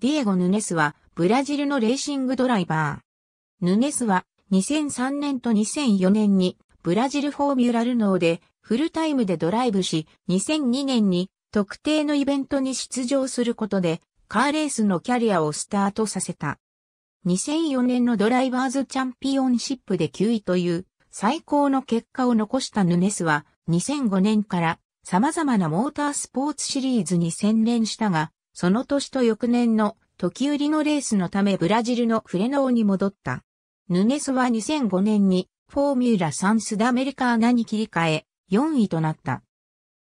ディエゴ・ヌネスはブラジルのレーシングドライバー。ヌネスは2003年と2004年にブラジルフォーミュラルノーでフルタイムでドライブし、2002年に特定のイベントに出場することでカーレースのキャリアをスタートさせた。2004年のドライバーズチャンピオンシップで9位という最高の結果を残したヌネスは2005年から様々なモータースポーツシリーズに専念したが、その年と翌年の時売りのレースのためブラジルのフレノーに戻った。ヌネスは2005年にフォーミュラ3スダメリカーナに切り替え、4位となった。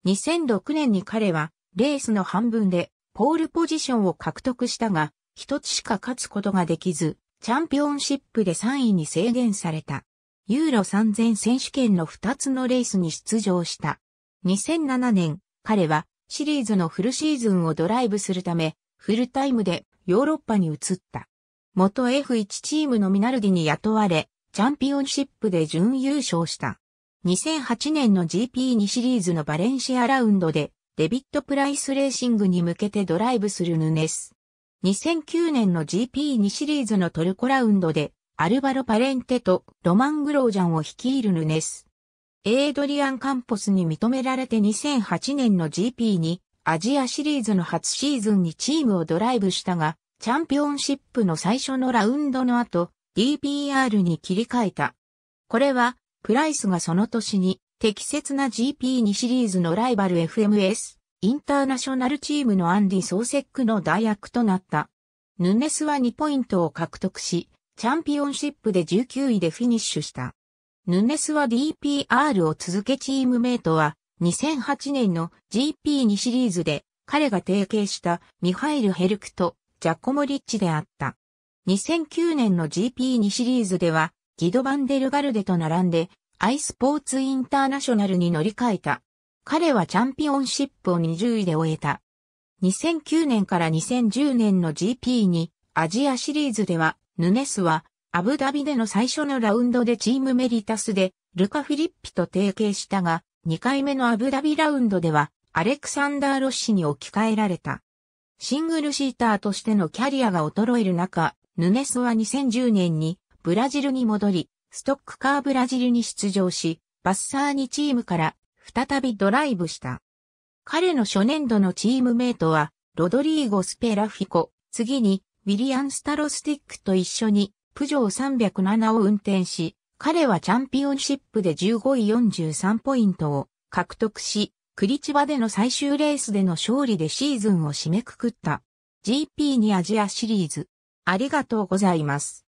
2006年に彼は、レースの半分で、ポールポジションを獲得したが、一つしか勝つことができず、チャンピオンシップで3位に制限された。ユーロ3000選手権の2つのレースに出場した。2007年、彼はシリーズのフルシーズンをドライブするため、フルタイムでヨーロッパに移った。元 F1 チームのミナルディに雇われ、チャンピオンシップで準優勝した。2008年の GP2 シリーズのバレンシアラウンドで、デビット・プライスレーシングに向けてドライブするヌネス。2009年の GP2 シリーズのトルコラウンドで、アルバロ・パレンテとロマン・グロージャンを率いるヌネス。エイドリアン・カンポスに認められて2008年の GP にアジアシリーズの初シーズンにチームをドライブしたが、チャンピオンシップの最初のラウンドの後、DPR に切り替えた。これは、プライスがその年に適切な GP2 シリーズのライバル FMS、インターナショナルチームのアンディ・ソーセックの代役となった。ヌネスは2ポイントを獲得し、チャンピオンシップで19位でフィニッシュした。ヌネスは DPR を続けチームメイトは2008年の GP2 シリーズで彼が提携したミハイル・ヘルクとジャコモリッチであった。2009年の GP2 シリーズではギド・バンデルガルデと並んで i スポーツインターナショナルに乗り換えた。彼はチャンピオンシップを20位で終えた。2009年から2010年の GP にアジアシリーズではヌネスはアブダビでの最初のラウンドでチームメリタスで、ルカ・フィリッピと提携したが、2回目のアブダビラウンドでは、アレクサンダー・ロッシに置き換えられた。シングルシーターとしてのキャリアが衰える中、ヌネスは2010年にブラジルに戻り、ストックカーブラジルに出場し、バッサーにチームから再びドライブした。彼の初年度のチームメイトは、ロドリーゴ・スペラフィコ、次にウィリアン・スタロスティックと一緒にプジョー307を運転し、彼はチャンピオンシップで15位43ポイントを獲得し、クリチバでの最終レースでの勝利でシーズンを締めくくった。GP にアジアシリーズ。ありがとうございます。